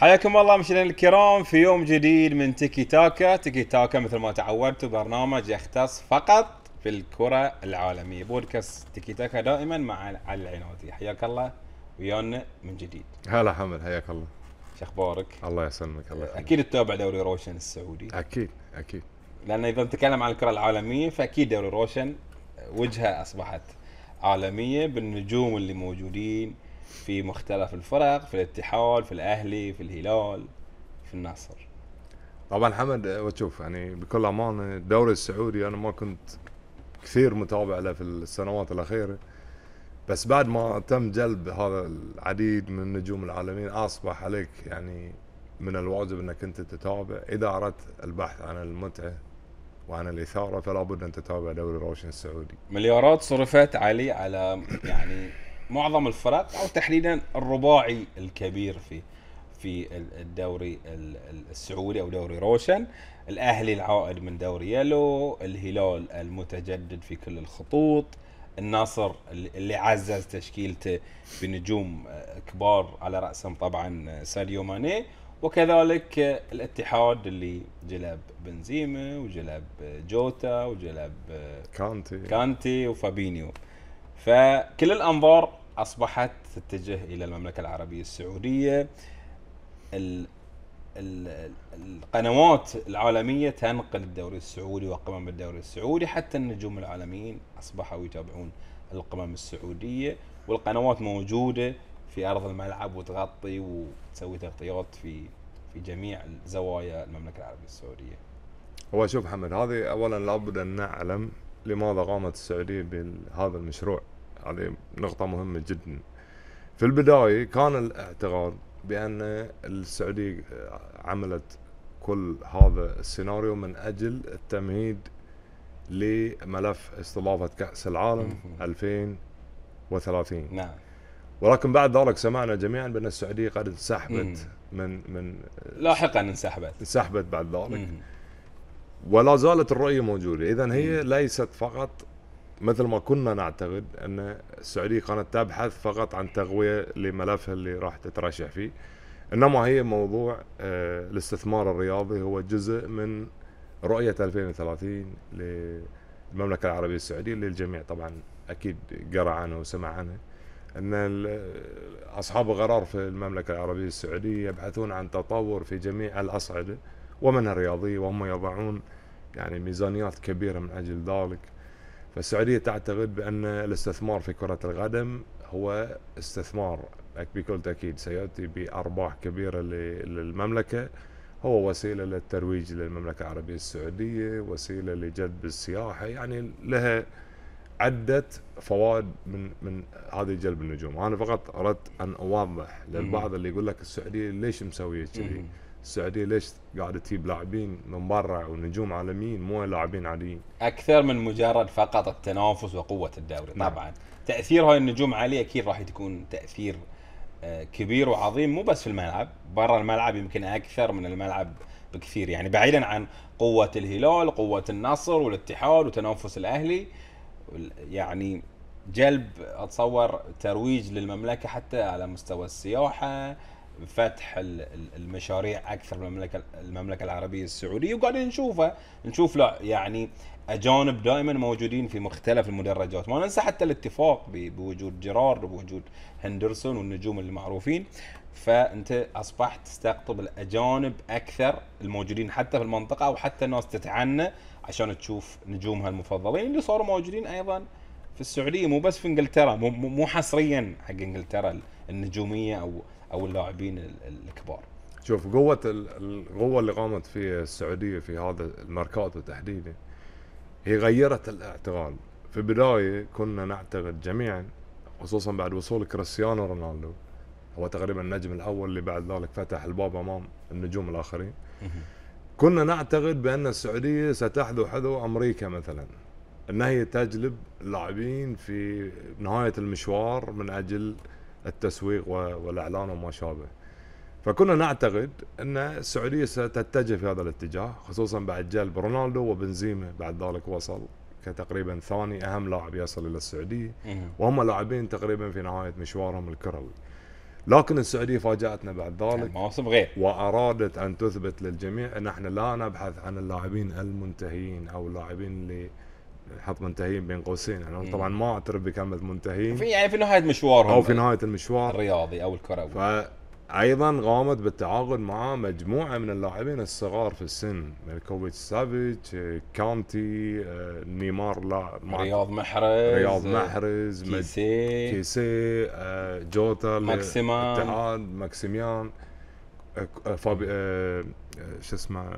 حياكم الله مشاهدينا الكرام في يوم جديد من تيكي تاكا، تيكي تاكا مثل ما تعودتوا برنامج يختص فقط في الكرة العالمية، بودكاست تيكي تاكا دائما مع علي العنودي، حياك الله ويانا من جديد. هلا حمد حياك الله. شو اخبارك؟ الله يسلمك الله يسلمك. اكيد تتابع دوري روشن السعودي. اكيد اكيد. لان اذا نتكلم عن الكرة العالمية فاكيد دوري روشن وجهه اصبحت عالمية بالنجوم اللي موجودين في مختلف الفرق في الاتحاد في الاهلي في الهلال في النصر طبعا حمد وتشوف يعني بكل امانه الدوري السعودي انا ما كنت كثير متابع له في السنوات الاخيره بس بعد ما تم جلب هذا العديد من النجوم العالميين اصبح عليك يعني من الواجب انك انت تتابع اذا اردت البحث عن المتعه وعن الاثاره فلا بد ان تتابع دوري روشن السعودي. مليارات صرفت علي على يعني معظم الفرق او تحديدا الرباعي الكبير في في الدوري السعودي او دوري روشن الاهلي العائد من دوري يلو الهلال المتجدد في كل الخطوط النصر اللي عزز تشكيلته بنجوم آه، كبار على راسهم طبعا آه، ساديو ماني وكذلك آه، الاتحاد اللي جلب بنزيما وجلب جوتا وجلب كانتي كانتي وفابينيو فكل الانظار اصبحت تتجه الى المملكه العربيه السعوديه ال ال القنوات العالميه تنقل الدوري السعودي وقمم الدوري السعودي حتى النجوم العالميين اصبحوا يتابعون القمم السعوديه والقنوات موجوده في ارض الملعب وتغطي وتسوي تغطيات في في جميع زوايا المملكه العربيه السعوديه. هو شوف محمد هذه اولا لابد ان نعلم لماذا قامت السعوديه بهذا المشروع هذه نقطة مهمة جدا في البداية كان الاعتقاد بأن السعودية عملت كل هذا السيناريو من أجل التمهيد لملف استضافة كأس العالم 2030 نعم ولكن بعد ذلك سمعنا جميعا بأن السعودية قد انسحبت من من لاحقا انسحبت انسحبت بعد ذلك ولا زالت الرؤية موجودة إذا هي ليست فقط مثل ما كنا نعتقد أن السعودية كانت تبحث فقط عن تغوية لملفها اللي راح تترشح فيه إنما هي موضوع آه، الاستثمار الرياضي هو جزء من رؤية 2030 للمملكة العربية السعودية اللي الجميع طبعا أكيد قرأ عنها وسمع عنها أن أصحاب القرار في المملكة العربية السعودية يبحثون عن تطور في جميع الأصعدة ومنها الرياضية وهم يضعون يعني ميزانيات كبيرة من أجل ذلك فالسعودية تعتقد بأن الاستثمار في كرة القدم هو استثمار بكل تأكيد سيأتي بأرباح كبيرة للمملكة هو وسيلة للترويج للمملكة العربية السعودية وسيلة لجذب السياحة يعني لها عدة فوائد من من هذه جلب النجوم أنا فقط أردت أن أوضح للبعض اللي يقول لك السعودية ليش مسوية كذي السعوديه ليش قاعده تجيب لاعبين من برا ونجوم عالميين مو لاعبين عاديين اكثر من مجرد فقط التنافس وقوه الدوري نعم. طبعا تاثير هاي النجوم عليه اكيد راح تكون تاثير آه، كبير وعظيم مو بس في الملعب برا الملعب يمكن اكثر من الملعب بكثير يعني بعيدا عن قوه الهلال قوه النصر والاتحاد وتنافس الاهلي يعني جلب اتصور ترويج للمملكه حتى على مستوى السياحه فتح المشاريع اكثر في المملكه المملكه العربيه السعوديه وقاعدين نشوفه نشوف لا يعني اجانب دائما موجودين في مختلف المدرجات ما ننسى حتى الاتفاق بوجود جيرارد وبوجود هندرسون والنجوم المعروفين فانت اصبحت تستقطب الاجانب اكثر الموجودين حتى في المنطقه او حتى الناس تتعنى عشان تشوف نجومها المفضلين يعني اللي صاروا موجودين ايضا في السعوديه مو بس في انجلترا مو حصريا حق انجلترا النجوميه او او اللاعبين الكبار شوف قوه القوه اللي قامت فيها السعوديه في هذا الماركات تحديدا هي غيرت الاعتقاد في البدايه كنا نعتقد جميعا خصوصا بعد وصول كريستيانو رونالدو هو تقريبا النجم الاول اللي بعد ذلك فتح الباب امام النجوم الاخرين كنا نعتقد بان السعوديه ستحذو حذو امريكا مثلا انها هي تجلب اللاعبين في نهايه المشوار من اجل التسويق والاعلان وما شابه فكنا نعتقد ان السعوديه ستتجه في هذا الاتجاه خصوصا بعد جلب رونالدو وبنزيما بعد ذلك وصل كتقريبا ثاني اهم لاعب يصل الى السعوديه إيه. وهم لاعبين تقريبا في نهايه مشوارهم الكروي لكن السعوديه فاجاتنا بعد ذلك يعني مواسم غير وارادت ان تثبت للجميع ان احنا لا نبحث عن اللاعبين المنتهيين او اللاعبين اللي نحط منتهين بين قوسين يعني طبعا ما اعترف بكلمه منتهين في يعني في نهايه مشوارهم او في نهايه المشوار الرياضي او الكروي فايضا قامت بالتعاقد مع مجموعه من اللاعبين الصغار في السن ملكوفيتش يعني سافيتش كانتي آه، نيمار لا رياض محرز رياض محرز كيسي كيسي آه، جوتا ماكسيمان الاتحاد ماكسيميان آه، فابي شو اسمه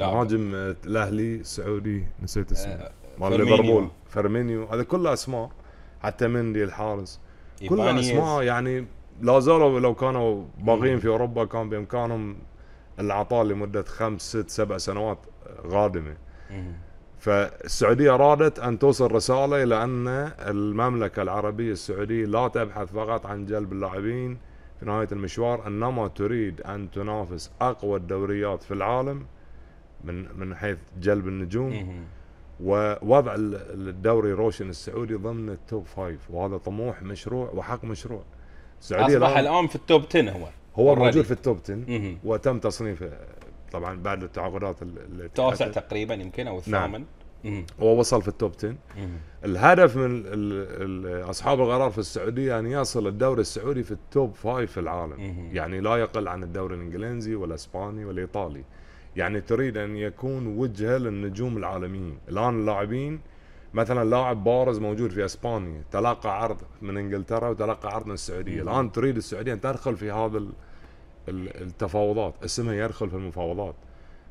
نعم. مهاجم آه، الاهلي السعودي نسيت آه، اسمه آه مال ليفربول فيرمينيو هذا كله اسماء حتى مندي الحارس كل اسماء يعني لا زالوا لو كانوا باغيين في اوروبا كان بامكانهم العطاء لمده خمس ست سبع سنوات قادمه فالسعوديه ارادت ان توصل رساله الى ان المملكه العربيه السعوديه لا تبحث فقط عن جلب اللاعبين في نهايه المشوار انما تريد ان تنافس اقوى الدوريات في العالم من من حيث جلب النجوم ووضع الدوري روشن السعودي ضمن التوب فايف وهذا طموح مشروع وحق مشروع السعوديه اصبح الان في التوب 10 هو هو موجود في التوب 10 وتم تصنيفه طبعا بعد التعاقدات التاسع تقريبا يمكن او نعم. الثامن نعم. ووصل في التوب 10 الهدف من اصحاب القرار في السعوديه ان يصل الدوري السعودي في التوب 5 في العالم يعني لا يقل عن الدوري الانجليزي والاسباني والايطالي يعني تريد أن يكون وجهة للنجوم العالميين الآن اللاعبين مثلا لاعب بارز موجود في اسبانيا تلقى عرض من انجلترا وتلقى عرض من السعوديه الان تريد السعوديه ان تدخل في هذا التفاوضات اسمها يدخل في المفاوضات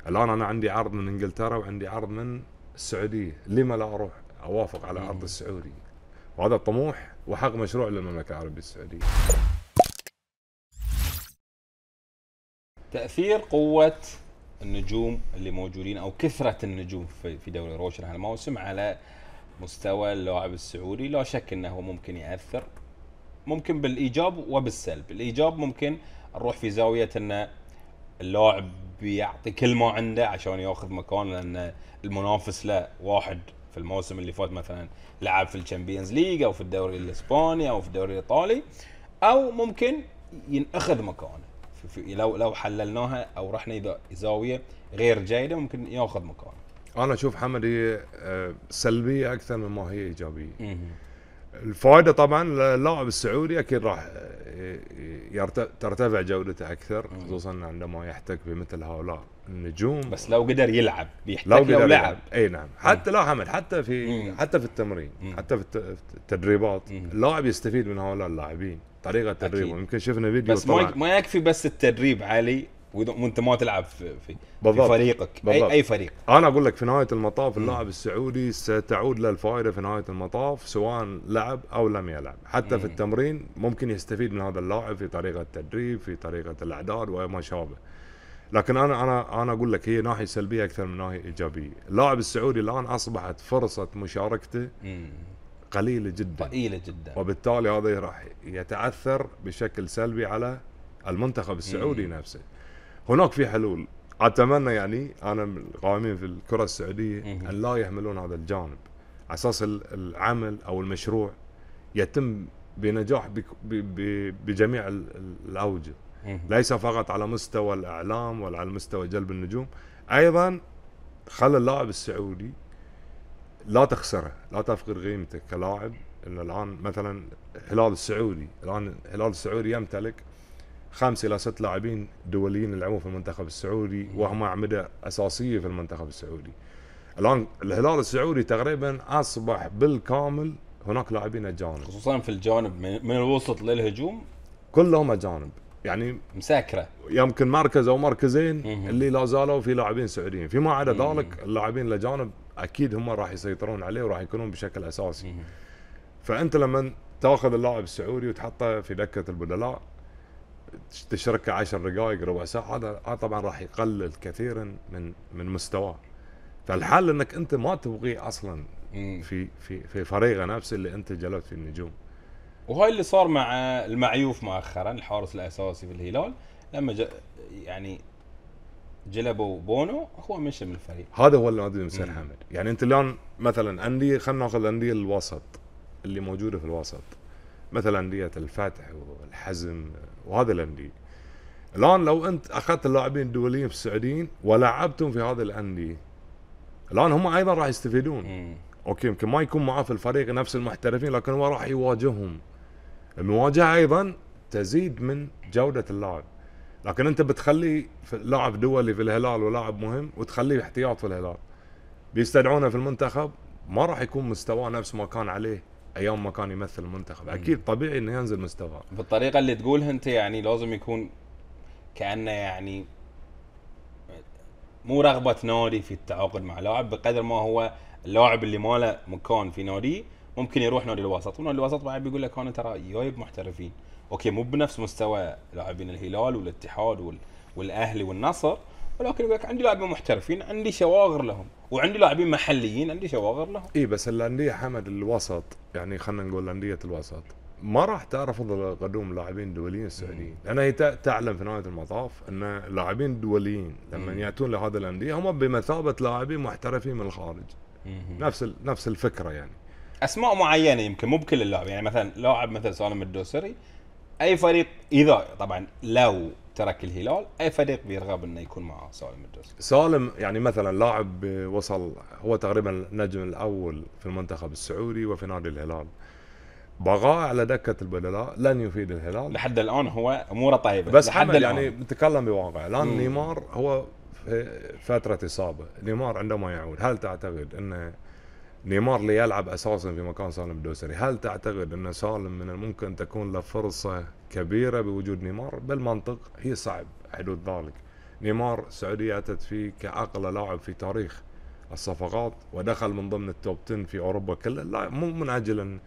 الان انا عندي عرض من انجلترا وعندي عرض من السعوديه لما لا اروح اوافق على عرض السعودي وهذا طموح وحق مشروع للمملكه العربيه السعوديه تاثير قوه النجوم اللي موجودين او كثره النجوم في دوري روشن هالموسم على مستوى اللاعب السعودي لا شك انه ممكن ياثر ممكن بالايجاب وبالسلب، الايجاب ممكن نروح في زاويه ان اللاعب بيعطي كل ما عنده عشان ياخذ مكان لان المنافس له واحد في الموسم اللي فات مثلا لعب في الشامبيونز ليج او في الدوري الاسباني او في الدوري الايطالي او ممكن ينأخذ مكانه في لو لو حللناها او رحنا زاويه غير جيده ممكن ياخذ مكان انا اشوف حمد آه، سلبيه اكثر مما هي ايجابيه الفائده طبعا اللاعب السعودي اكيد راح آه، ترتفع جودته اكثر خصوصا عندما يحتك بمثل هؤلاء النجوم بس لو قدر يلعب بيحتك لو, قدر لو لعب اي نعم حتى لا حمد حتى في حتى في التمرين حتى في التدريبات اللاعب يستفيد من هؤلاء اللاعبين طريقه التدريب يمكن شفنا فيديو بس طبعا. ما يكفي بس التدريب علي وانت ما تلعب في, في, بالضبط. في فريقك بالضبط. اي اي فريق انا اقول لك في نهايه المطاف اللاعب السعودي ستعود له الفائده في نهايه المطاف سواء لعب او لم يلعب حتى مم. في التمرين ممكن يستفيد من هذا اللاعب في طريقه التدريب في طريقه الاعداد وما شابه لكن انا انا انا اقول لك هي ناحيه سلبيه اكثر من ناحيه ايجابيه اللاعب السعودي الان اصبحت فرصه مشاركته مم. قليله جدا قليله جدا وبالتالي هذا راح يتاثر بشكل سلبي على المنتخب السعودي مم. نفسه هناك في حلول اتمنى يعني انا من القائمين في الكره السعوديه مم. ان لا يهملون هذا الجانب على اساس العمل او المشروع يتم بنجاح بجميع الاوجه ليس فقط على مستوى الاعلام ولا على مستوى جلب النجوم ايضا خلى اللاعب السعودي لا تخسره لا تفقد قيمته كلاعب ان الان مثلا الهلال السعودي الان الهلال السعودي يمتلك خمس الى ست لاعبين دوليين يلعبون في المنتخب السعودي وهم اعمده اساسيه في المنتخب السعودي. الان الهلال السعودي تقريبا اصبح بالكامل هناك لاعبين اجانب. خصوصا في الجانب من الوسط للهجوم كلهم اجانب يعني مساكره يمكن مركز او مركزين اللي لا زالوا في لاعبين سعوديين، فيما عدا ذلك اللاعبين الاجانب اكيد هم راح يسيطرون عليه وراح يكونون بشكل اساسي فانت لما تاخذ اللاعب السعودي وتحطه في دكه البدلاء تشركه 10 دقائق ربع ساعه هذا طبعا راح يقلل كثيرا من من مستواه فالحل انك انت ما تبغيه اصلا إيه. في في في فريقه نفسه اللي انت جلبت في النجوم وهاي اللي صار مع المعيوف مؤخرا الحارس الاساسي في الهلال لما يعني جلبوا بونو هو مشى من الفريق هذا هو اللي ادري مسير حامد يعني انت الان مثلا انديه خلينا ناخذ الانديه الوسط اللي موجوده في الوسط مثلا انديه الفتح والحزم وهذه الانديه الان لو انت اخذت اللاعبين الدوليين في السعوديين ولعبتهم في هذه الانديه الان هم ايضا راح يستفيدون مم. اوكي يمكن ما يكون معاه في الفريق نفس المحترفين لكن هو راح يواجههم المواجهه ايضا تزيد من جوده اللاعب لكن انت بتخلي لاعب دولي في الهلال ولاعب مهم وتخليه احتياط في الهلال بيستدعونه في المنتخب ما راح يكون مستواه نفس ما كان عليه ايام ما كان يمثل المنتخب اكيد طبيعي انه ينزل مستواه بالطريقه اللي تقولها انت يعني لازم يكون كانه يعني مو رغبه نادي في التعاقد مع لاعب بقدر ما هو اللاعب اللي ما له مكان في نادي ممكن يروح نادي الوسط ونادي الوسط بعد بيقول لك انا ترى جايب محترفين اوكي مو بنفس مستوى لاعبين الهلال والاتحاد وال... والاهلي والنصر ولكن يقول لك عندي لاعبين محترفين عندي شواغر لهم وعندي لاعبين محليين عندي شواغر لهم اي بس الانديه حمد الوسط يعني خلينا نقول انديه الوسط ما راح ترفض قدوم لاعبين دوليين سعوديين لان يعني هي تعلم في نهايه المطاف ان لاعبين دوليين لما ياتون لهذه الانديه هم بمثابه لاعبين محترفين من الخارج نفس نفس الفكره يعني اسماء معينه يمكن مو بكل اللاعبين يعني مثلا لاعب مثل سالم الدوسري اي فريق اذا طبعا لو ترك الهلال اي فريق بيرغب انه يكون مع سالم الدوسري سالم يعني مثلا لاعب وصل هو تقريبا النجم الاول في المنتخب السعودي وفي نادي الهلال بقاء على دكة البدلاء لن يفيد الهلال لحد الآن هو أموره طيبة بس لحد يعني الآن يعني نتكلم بواقع الآن نيمار هو في فترة إصابة نيمار عندما يعود هل تعتقد أنه نيمار ليلعب اساسا في مكان سالم الدوسري هل تعتقد ان سالم من الممكن تكون له فرصه كبيره بوجود نيمار بالمنطق هي صعب حدود ذلك نيمار السعوديه اتت فيه كاقل لاعب في تاريخ الصفقات ودخل من ضمن التوب 10 في اوروبا كلها لا مو من اجل ان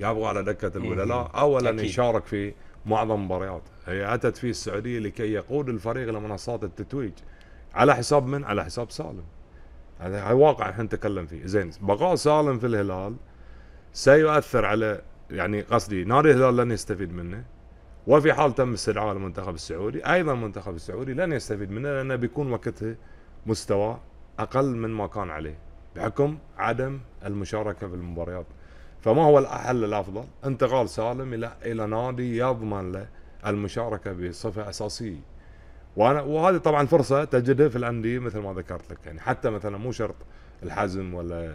يبغى على دكه إيه، الولاء، اولا أكيد. يشارك في معظم المباريات هي اتت فيه السعوديه لكي يقود الفريق لمنصات التتويج على حساب من على حساب سالم هذا هاي واقع احنا نتكلم فيه زين بقاء سالم في الهلال سيؤثر على يعني قصدي نادي الهلال لن يستفيد منه وفي حال تم استدعاء المنتخب السعودي ايضا المنتخب السعودي لن يستفيد منه لانه بيكون وقتها مستوى اقل من ما كان عليه بحكم عدم المشاركه في المباريات فما هو الحل الافضل؟ انتقال سالم الى الى نادي يضمن له المشاركه بصفه اساسيه وانا وهذه طبعا فرصه تجدها في الانديه مثل ما ذكرت لك يعني حتى مثلا مو شرط الحزم ولا آه،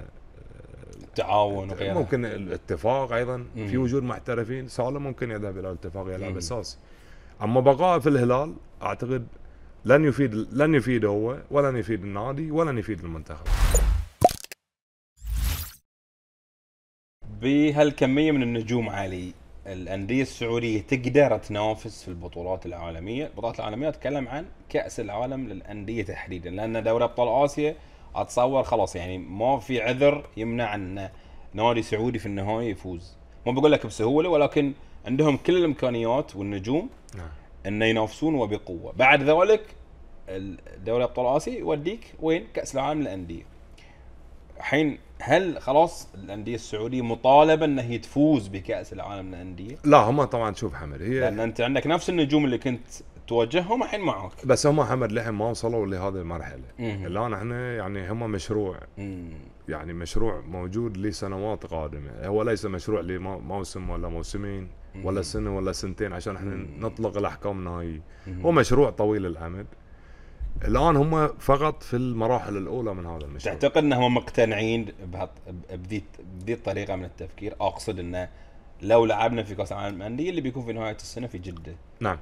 التعاون وغيره ممكن الاتفاق ايضا مم. في وجود محترفين سالم ممكن يذهب الى الاتفاق يلعب اساسي اما بقائه في الهلال اعتقد لن يفيد لن يفيد هو ولن يفيد النادي ولن يفيد المنتخب بهالكميه من النجوم علي الانديه السعوديه تقدر تنافس في البطولات العالميه، البطولات العالميه اتكلم عن كاس العالم للانديه تحديدا لان دوري ابطال اسيا اتصور خلاص يعني ما في عذر يمنع ان نادي سعودي في النهايه يفوز. ما بقول لك بسهوله ولكن عندهم كل الامكانيات والنجوم نعم. انه ينافسون وبقوه، بعد ذلك دوري ابطال اسيا يوديك وين؟ كاس العالم للانديه. الحين هل خلاص الانديه السعوديه مطالبه انها تفوز بكاس العالم للانديه؟ لا هم طبعا شوف حمد هي لان انت عندك نفس النجوم اللي كنت تواجههم الحين معك بس هم حمد لحين ما وصلوا لهذه المرحله الان احنا يعني هم مشروع مم. يعني مشروع موجود لسنوات قادمه هو ليس مشروع لموسم ولا موسمين ولا سنه ولا سنتين عشان احنا نطلق الاحكام النهائيه هو مشروع طويل الامد الان هم فقط في المراحل الاولى من هذا المشروع تعتقد انهم مقتنعين بذي بذي الطريقه من التفكير اقصد انه لو لعبنا في كاس العالم الانديه اللي بيكون في نهايه السنه في جده نعم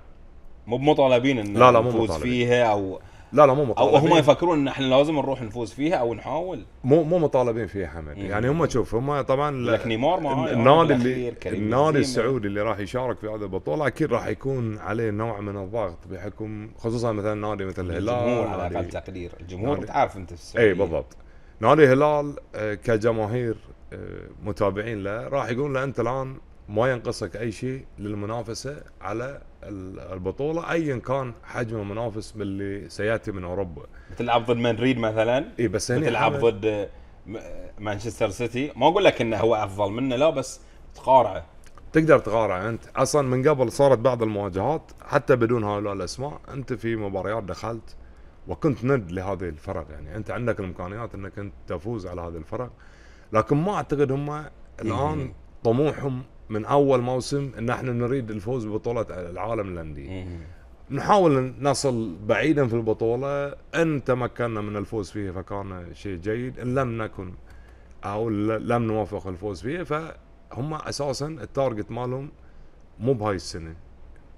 مو مطالبين ان لا لا مو مطالبين. فيها او لا لا مو مطالبين او هم يفكرون ان احنا لازم نروح نفوز فيها او نحاول مو مو مطالبين فيها حمد يعني هم شوف هم طبعا لك نيمار ما النادي اللي النادي السعودي اللي راح يشارك في هذه البطوله اكيد راح يكون عليه نوع من الضغط بحكم خصوصا مثلا نادي مثل الهلال الجمهور على اقل تقدير الجمهور تعرف انت اي بالضبط نادي الهلال آه، كجماهير آه، متابعين له راح يقول له انت الان ما ينقصك اي شيء للمنافسه على البطوله ايا كان حجم المنافس باللي سياتي من اوروبا تلعب ضد مدريد مثلا اي بس هنا تلعب ضد مانشستر سيتي ما اقول لك انه هو افضل منه لا بس تقارعه تقدر تقارع انت اصلا من قبل صارت بعض المواجهات حتى بدون هؤلاء الاسماء انت في مباريات دخلت وكنت ند لهذه الفرق يعني انت عندك الامكانيات انك انت تفوز على هذه الفرق لكن ما اعتقد هم الان إيه. طموحهم من اول موسم ان احنا نريد الفوز ببطوله العالم الاندي نحاول نصل بعيدا في البطوله ان تمكنا من الفوز فيها فكان شيء جيد ان لم نكن او لم نوافق الفوز فيها فهم اساسا التارجت مالهم مو بهاي السنه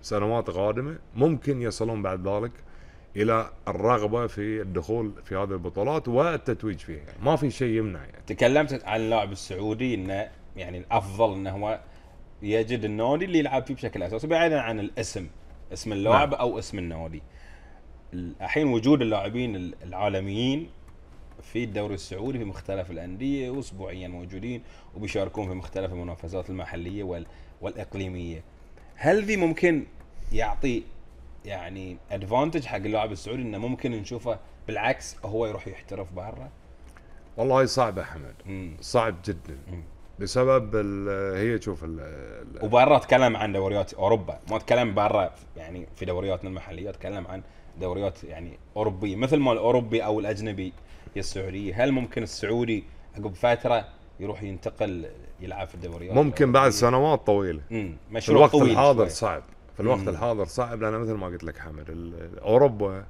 سنوات قادمه ممكن يصلون بعد ذلك الى الرغبه في الدخول في هذه البطولات والتتويج فيها ما في شيء يمنع يعني. تكلمت عن اللاعب السعودي انه يعني الافضل انه هو يجد النادي اللي يلعب فيه بشكل اساسي بعيدا عن الاسم اسم اللاعب نعم. او اسم النادي الحين وجود اللاعبين العالميين في الدوري السعودي في مختلف الانديه واسبوعيا موجودين وبيشاركون في مختلف المنافسات المحليه وال... والاقليميه هل ذي ممكن يعطي يعني ادفانتج حق اللاعب السعودي انه ممكن نشوفه بالعكس هو يروح يحترف برا والله صعبه حمد صعب جدا بسبب هي شوف وبرا اتكلم عن دوريات اوروبا ما اتكلم برا يعني في دورياتنا المحليه اتكلم عن دوريات يعني اوروبيه مثل ما الاوروبي او الاجنبي هي السعوديه هل ممكن السعودي عقب فتره يروح ينتقل يلعب في الدوريات ممكن بعد سنوات طويله امم مشروع الوقت طويل الحاضر صعب في الوقت مم. الحاضر صعب لان مثل ما قلت لك حمد اوروبا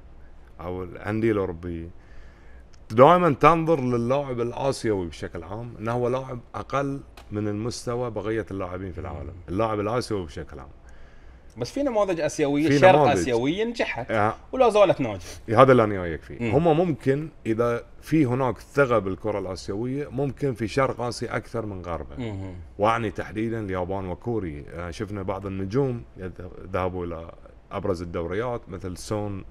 او الانديه الاوروبيه دائما تنظر للاعب الاسيوي بشكل عام انه هو لاعب اقل من المستوى بقيه اللاعبين في العالم، اللاعب الاسيوي بشكل عام. بس في نماذج اسيويه شرق نماذج. اسيويه نجحت أه. ولا زالت ناجحه. إيه، هذا اللي انا جايك فيه، هم ممكن اذا في هناك ثقه بالكره الاسيويه ممكن في شرق اسيا اكثر من غربه. واعني تحديدا اليابان وكوريا، آه، شفنا بعض النجوم ذهبوا الى ابرز الدوريات مثل سون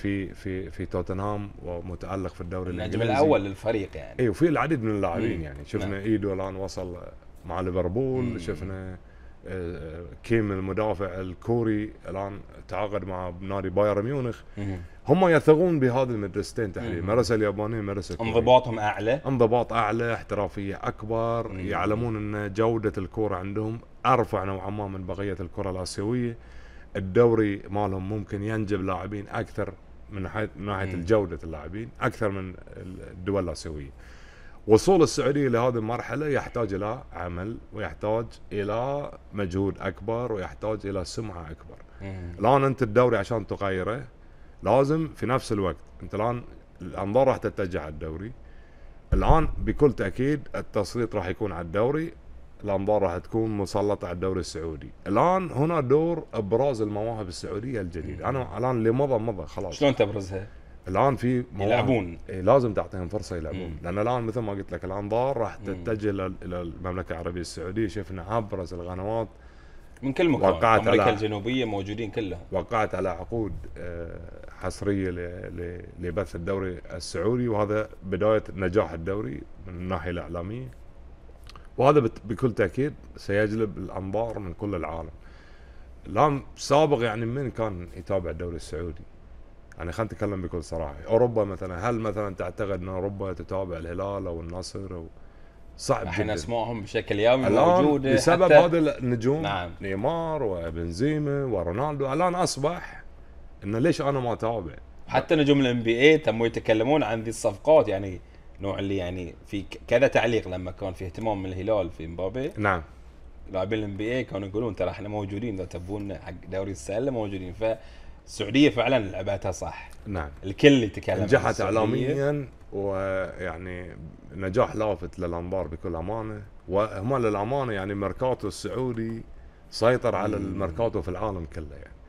في في في توتنهام ومتالق في الدوري الانجليزي النجم الاول للفريق يعني اي وفي العديد من اللاعبين يعني شفنا نعم. ايدو الان وصل مع ليفربول شفنا آه، كيم المدافع الكوري الان تعاقد مع نادي بايرن ميونخ هم يثقون بهذه المدرستين تحديدا مدرسة اليابانيه مدرسة انضباطهم اعلى انضباط اعلى احترافيه اكبر مم. يعلمون ان جوده الكورة عندهم ارفع نوعا ما من بقيه الكره الاسيويه الدوري مالهم ممكن ينجب لاعبين اكثر من ناحيه من ناحيه الجوده اللاعبين اكثر من الدول الاسيويه. وصول السعوديه لهذه المرحله يحتاج الى عمل ويحتاج الى مجهود اكبر ويحتاج الى سمعه اكبر. الان انت الدوري عشان تغيره لازم في نفس الوقت انت الان الانظار راح تتجه على الدوري. الان بكل تاكيد التسليط راح يكون على الدوري الانظار راح تكون مسلطه على الدوري السعودي، الان هنا دور ابراز المواهب السعوديه الجديده، انا الان اللي مضى مضى خلاص شلون تبرزها؟ الان في يلعبون إيه لازم تعطيهم فرصه يلعبون، لان الان مثل ما قلت لك الانظار راح تتجه الى المملكه العربيه السعوديه، شفنا ابرز القنوات من كل مكان وقعت امريكا على الجنوبيه موجودين كلها وقعت على عقود آه، حصريه لبث الدوري السعودي وهذا بدايه نجاح الدوري من الناحيه الاعلاميه وهذا بكل تاكيد سيجلب الانظار من كل العالم لام سابق يعني من كان يتابع الدوري السعودي يعني خلينا نتكلم بكل صراحه اوروبا مثلا هل مثلا تعتقد ان اوروبا تتابع الهلال او النصر او صعب احنا اسمائهم بشكل يومي موجوده بسبب هذا النجوم نعم. نيمار وبنزيما ورونالدو الان اصبح انه ليش انا ما اتابع حتى نجوم الام بي اي تموا يتكلمون عن ذي الصفقات يعني نوع اللي يعني في كذا تعليق لما كان في اهتمام من الهلال في مبابي نعم لاعبين الام بي اي كانوا يقولون ترى احنا موجودين اذا تبون حق دوري السله موجودين فالسعوديه فعلا لعبتها صح نعم الكل يتكلم نجحت اعلاميا ويعني نجاح لافت للانبار بكل امانه وهم للامانه يعني ميركاتو السعودي سيطر على الميركاتو في العالم كله يعني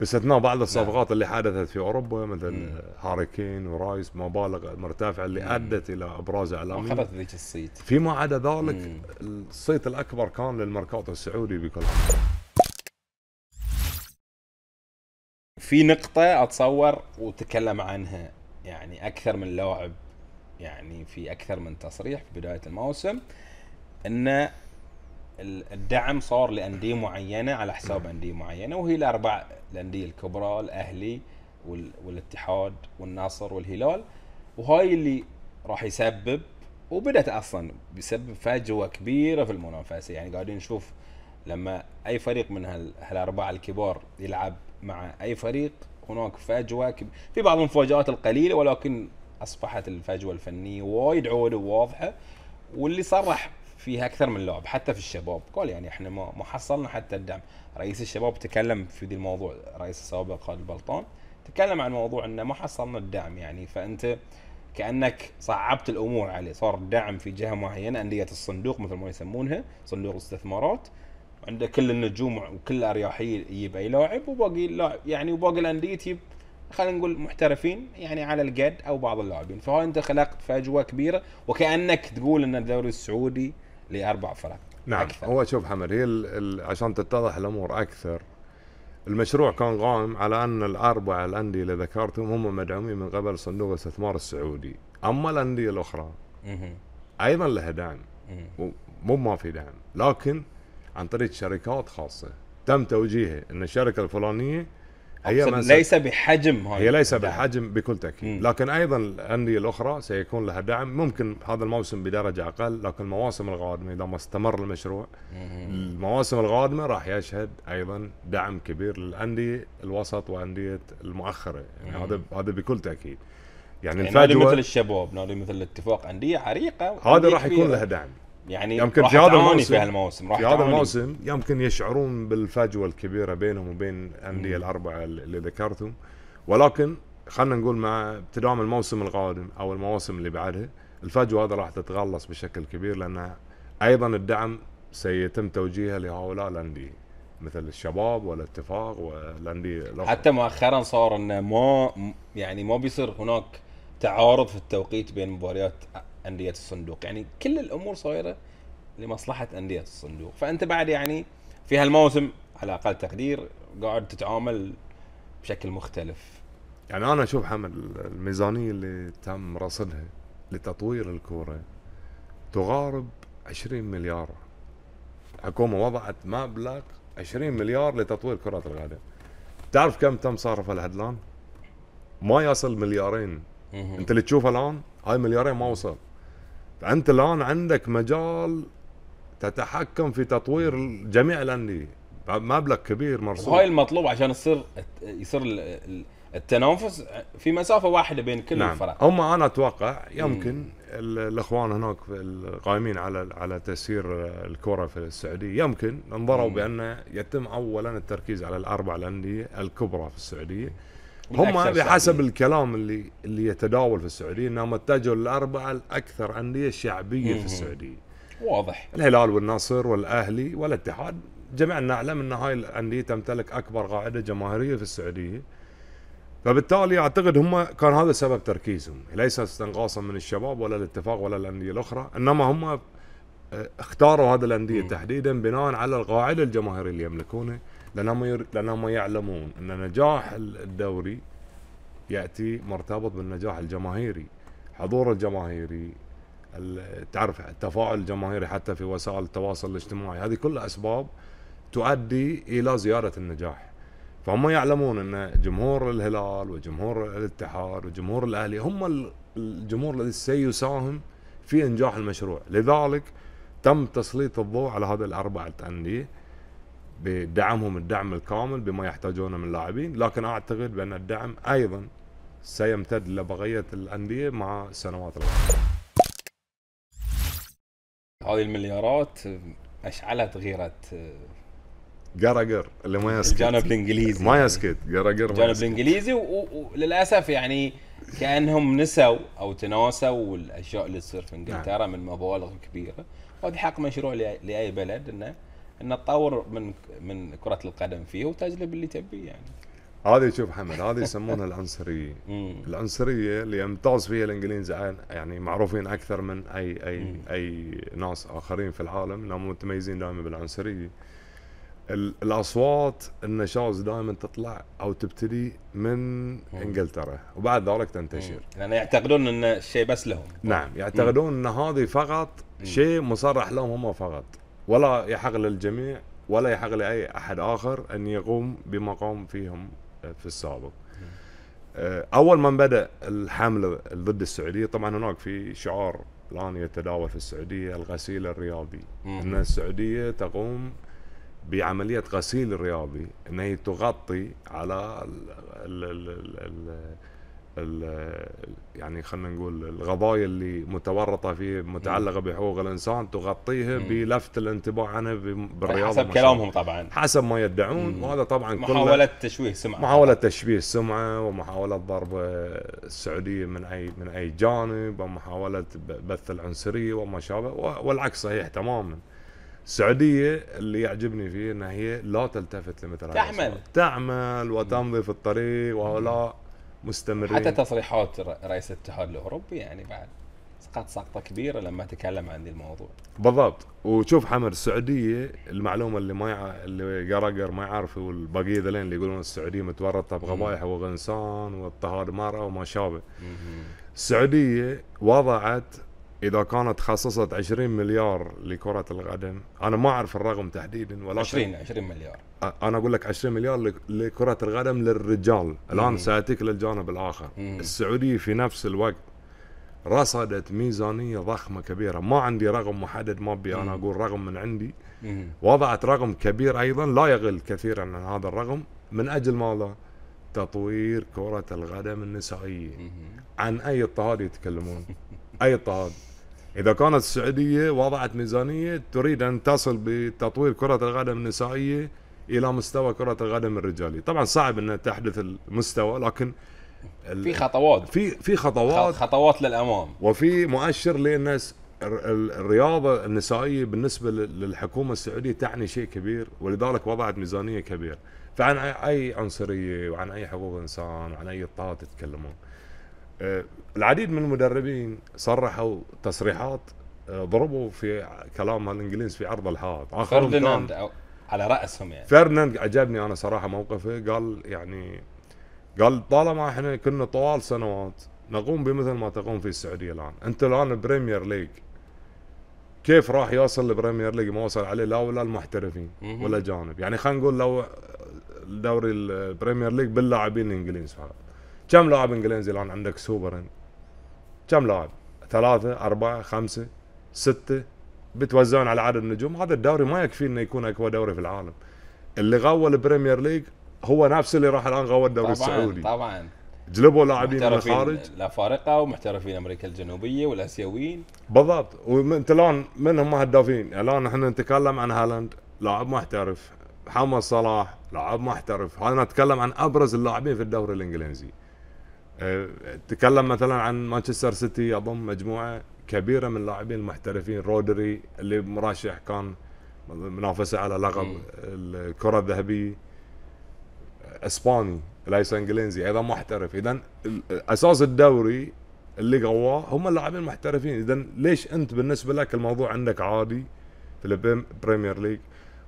باستثناء بعض نعم. الصفقات اللي حدثت في اوروبا مثل هاريكين ورايس مبالغ مرتفعه اللي ادت الى ابراز اعلامي اخذت ذيك الصيت فيما عدا ذلك مم. الصيت الاكبر كان للمركات السعودي بكل في نقطة أتصور وتكلم عنها يعني أكثر من لاعب يعني في أكثر من تصريح في بداية الموسم أنه الدعم صار لانديه معينه على حساب انديه معينه وهي الاربع الانديه الكبرى الاهلي والاتحاد والنصر والهلال وهاي اللي راح يسبب وبدت اصلا بيسبب فجوه كبيره في المنافسه يعني قاعدين نشوف لما اي فريق من هالاربعه الكبار يلعب مع اي فريق هناك فجوه في بعض المفاجات القليله ولكن اصبحت الفجوه الفنيه وايد عوده وواضحه واللي صرح فيها اكثر من لعب حتى في الشباب قال يعني احنا ما ما حصلنا حتى الدعم رئيس الشباب تكلم في ذي الموضوع رئيس السابق خالد البلطان تكلم عن موضوع انه ما حصلنا الدعم يعني فانت كانك صعبت الامور عليه صار الدعم في جهه معينه انديه الصندوق مثل ما يسمونها صندوق الاستثمارات عنده كل النجوم وكل الارياحيه يجيب اي لاعب وباقي اللاعب يعني وباقي الانديه تجيب خلينا نقول محترفين يعني على القد او بعض اللاعبين فهو انت خلقت فجوه كبيره وكانك تقول ان الدوري السعودي لاربع فرق نعم أكثر. هو شوف حمد هي عشان تتضح الامور اكثر المشروع كان قائم على ان الاربع الانديه اللي ذكرتهم هم مدعومين من قبل صندوق الاستثمار السعودي اما الانديه الاخرى ايضا لها دعم مو ما في دعم لكن عن طريق شركات خاصه تم توجيهها ان الشركه الفلانيه هي ليس بحجم هاي هي ليس بحجم بكل تاكيد لكن ايضا الانديه الاخرى سيكون لها دعم ممكن هذا الموسم بدرجه اقل لكن المواسم القادمه اذا ما استمر المشروع المواسم القادمه راح يشهد ايضا دعم كبير للانديه الوسط وانديه المؤخره يعني هذا هذا بكل تاكيد يعني, يعني نادي مثل الشباب نادي مثل الاتفاق انديه عريقه هذا راح يكون لها دعم يعني يمكن في هذا الموسم في هالموسم في هذا الموسم يمكن يشعرون بالفجوه الكبيره بينهم وبين الانديه الاربعه اللي ذكرتهم ولكن خلينا نقول مع ابتدام الموسم القادم او المواسم اللي بعدها الفجوه هذا راح تتغلص بشكل كبير لان ايضا الدعم سيتم توجيهه لهؤلاء الانديه مثل الشباب والاتفاق والانديه حتى مؤخرا صار انه ما يعني ما بيصير هناك تعارض في التوقيت بين مباريات انديه الصندوق يعني كل الامور صايره لمصلحه انديه الصندوق فانت بعد يعني في هالموسم على اقل تقدير قاعد تتعامل بشكل مختلف يعني انا اشوف حمد الميزانيه اللي تم رصدها لتطوير الكوره تغارب 20 مليار حكومه وضعت مبلغ 20 مليار لتطوير كره القدم تعرف كم تم صرف الان ما يصل مليارين انت اللي تشوفه الان هاي مليارين ما وصل فانت الان عندك مجال تتحكم في تطوير جميع الانديه مبلغ كبير مرصود وهاي المطلوب عشان يصير يصير التنافس في مسافه واحده بين كل نعم. الفرق هم انا اتوقع يمكن مم. الاخوان هناك القائمين على على تسيير الكره في السعوديه يمكن انظروا بان يتم اولا التركيز على الاربع الانديه الكبرى في السعوديه هم بحسب يعني. الكلام اللي اللي يتداول في السعوديه انهم اتجهوا الاربعه الاكثر انديه شعبيه في السعوديه واضح الهلال والنصر والاهلي والاتحاد جميعا نعلم ان هاي الانديه تمتلك اكبر قاعده جماهيريه في السعوديه فبالتالي اعتقد هم كان هذا سبب تركيزهم ليس استنقاصا من الشباب ولا الاتفاق ولا الانديه الاخرى انما هم اختاروا هذا الانديه تحديدا بناء على القاعده الجماهيريه اللي يملكونها لانهم ير... لانهم يعلمون ان نجاح الدوري ياتي مرتبط بالنجاح الجماهيري حضور الجماهيري تعرف التفاعل الجماهيري حتى في وسائل التواصل الاجتماعي هذه كلها اسباب تؤدي الى زياده النجاح فهم يعلمون ان جمهور الهلال وجمهور الاتحاد وجمهور الاهلي هم الجمهور الذي سيساهم في انجاح المشروع لذلك تم تسليط الضوء على هذا الأربعة أندية بدعمهم الدعم الكامل بما يحتاجونه من لاعبين لكن أعتقد بأن الدعم أيضا سيمتد لبقية الأندية مع السنوات القادمة هذه المليارات اشعلت غيره جراجر اللي ما يسكت الجانب الانجليزي ما يسكت جراجر الجانب الانجليزي وللاسف يعني كانهم نسوا او تناسوا الاشياء اللي تصير في انجلترا نعم. من مبالغ كبيره وهذا حق مشروع لاي بلد انه انه تطور من من كره القدم فيه وتجلب اللي تبيه يعني هذه شوف حمد هذه يسمونها العنصريه العنصريه اللي يمتاز فيها الانجليز يعني معروفين اكثر من اي اي اي ناس اخرين في العالم انهم متميزين دائما بالعنصريه الاصوات النشاز دائما تطلع او تبتدي من انجلترا وبعد ذلك تنتشر لان يعني يعتقدون ان الشيء بس لهم نعم يعتقدون ان هذه فقط شيء مصرح لهم هم فقط ولا يحق للجميع ولا يحق لاي احد اخر ان يقوم بما قام فيهم آه، في السابق آه، اول من بدا الحمله ضد السعوديه طبعا هناك في شعار الان يتداول في السعوديه الغسيل الرياضي ان السعوديه تقوم بعملية غسيل الرياضي أن هي تغطي على ال ال ال ال الـ يعني خلينا نقول القضايا اللي متورطة فيه متعلقة بحقوق الإنسان تغطيها بلفت الانتباه عنها بالرياضة حسب كلامهم طبعا حسب ما يدعون مم. وهذا طبعا محاولة تشويه سمعة محاولة تشويه سمعة ومحاولة ضرب السعودية من أي من أي جانب ومحاولة بث العنصرية وما شابه والعكس صحيح تماما السعوديه اللي يعجبني فيه انها هي لا تلتفت لمثل تعمل تعمل وتمضي في الطريق وهؤلاء مستمرين حتى تصريحات رئيس الاتحاد الاوروبي يعني بعد سقط سقطه كبيره لما تكلم عن الموضوع بالضبط وشوف حمد السعوديه المعلومه اللي ما يع... اللي قرقر ما يعرف والبقيه ذلين اللي يقولون السعوديه متورطه بقبائح وغنسان واضطهاد مرأة وما شابه السعوديه وضعت اذا كانت خصصت 20 مليار لكره القدم انا ما اعرف الرقم تحديدا ولكن 20 20 مليار انا اقول لك 20 مليار لكره القدم للرجال الان ساتيك للجانب الاخر مم. السعوديه في نفس الوقت رصدت ميزانيه ضخمه كبيره ما عندي رقم محدد ما ابي انا اقول رقم من عندي مم. وضعت رقم كبير ايضا لا يقل كثيرا عن هذا الرقم من اجل ماذا تطوير كره القدم النسائيه مم. عن اي اضطهاد يتكلمون اي اضطهاد إذا كانت السعودية وضعت ميزانية تريد أن تصل بتطوير كرة القدم النسائية إلى مستوى كرة القدم الرجالية طبعا صعب أن تحدث المستوى لكن في خطوات في في خطوات خطوات للامام وفي مؤشر لان الرياضه النسائيه بالنسبه للحكومه السعوديه تعني شيء كبير ولذلك وضعت ميزانيه كبيره فعن اي عنصريه وعن اي حقوق انسان وعن اي اضطهاد تتكلمون آه، العديد من المدربين صرحوا تصريحات آه، ضربوا في كلام الانجليز في عرض الحائط اخرهم فرديناند على راسهم يعني فرناند عجبني انا صراحه موقفه قال يعني قال طالما احنا كنا طوال سنوات نقوم بمثل ما تقوم في السعوديه الان انت الان بريمير ليج كيف راح يوصل البريمير ليج ما وصل عليه لا ولا المحترفين ولا جانب يعني خلينا نقول لو دوري البريمير ليج باللاعبين الانجليز فقط كم لاعب انجليزي الان عندك سوبر كم لاعب ثلاثة أربعة خمسة ستة بتوزعون على عدد النجوم هذا الدوري ما يكفي انه يكون اقوى دوري في العالم اللي غوى البريمير ليج هو نفسه اللي راح الان غوى الدوري السعودي طبعا جلبوا لاعبين من الخارج الافارقه ومحترفين امريكا الجنوبيه والاسيويين بالضبط وانت الان من هم هدافين؟ الان احنا نتكلم عن هالاند لاعب محترف محمد صلاح لاعب محترف هذا نتكلم عن ابرز اللاعبين في الدوري الانجليزي آه، تكلم مثلا عن مانشستر سيتي يضم مجموعه كبيره من اللاعبين المحترفين رودري اللي مرشح كان منافسه على لقب الكره الذهبيه اسباني ليس انجليزي ايضا محترف اذا اساس الدوري اللي قواه هم اللاعبين المحترفين اذا ليش انت بالنسبه لك الموضوع عندك عادي في البريمير ليج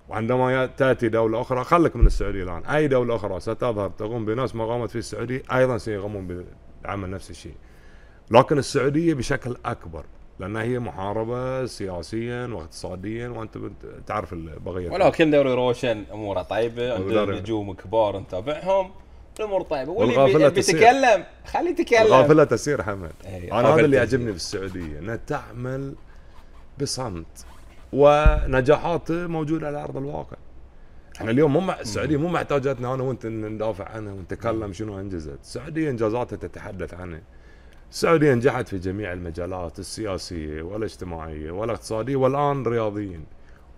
وعندما تأتي دولة أخرى خلك من السعودية الآن أي دولة أخرى ستظهر تقوم بنفس ما قامت فيه السعودية أيضا سيقومون بعمل نفس الشيء لكن السعودية بشكل أكبر لأنها هي محاربة سياسيا واقتصاديا وأنت تعرف البقية ولكن دوري روشن أموره طيبة عنده يعني. نجوم كبار نتابعهم الامور طيبه واللي بيتكلم خليه يتكلم الغافله تسير حمد إيه، انا هذا اللي يعجبني بالسعوديه انها تعمل بصمت ونجاحات موجوده على ارض الواقع احنا اليوم مو السعوديه مو محتاجتنا انا وانت ندافع عنها ونتكلم نعم. شنو انجزت، السعوديه انجازاتها تتحدث عنها. السعوديه نجحت في جميع المجالات السياسيه والاجتماعيه والاقتصاديه والان رياضيا.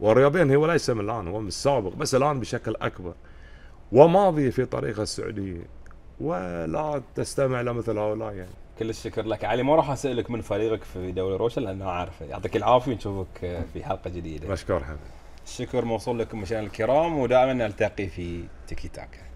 ورياضيا هي وليس من الان هو من السابق بس الان بشكل اكبر. وماضيه في طريقها السعوديه ولا تستمع لمثل هؤلاء يعني. كل الشكر لك علي ما راح اسالك من فريقك في دوري روشن لانه عارفه يعطيك العافيه نشوفك آه، في حلقه جديده مشكور حبيبي الشكر موصول لكم مشاهدينا الكرام ودائما نلتقي في تيكي تاكا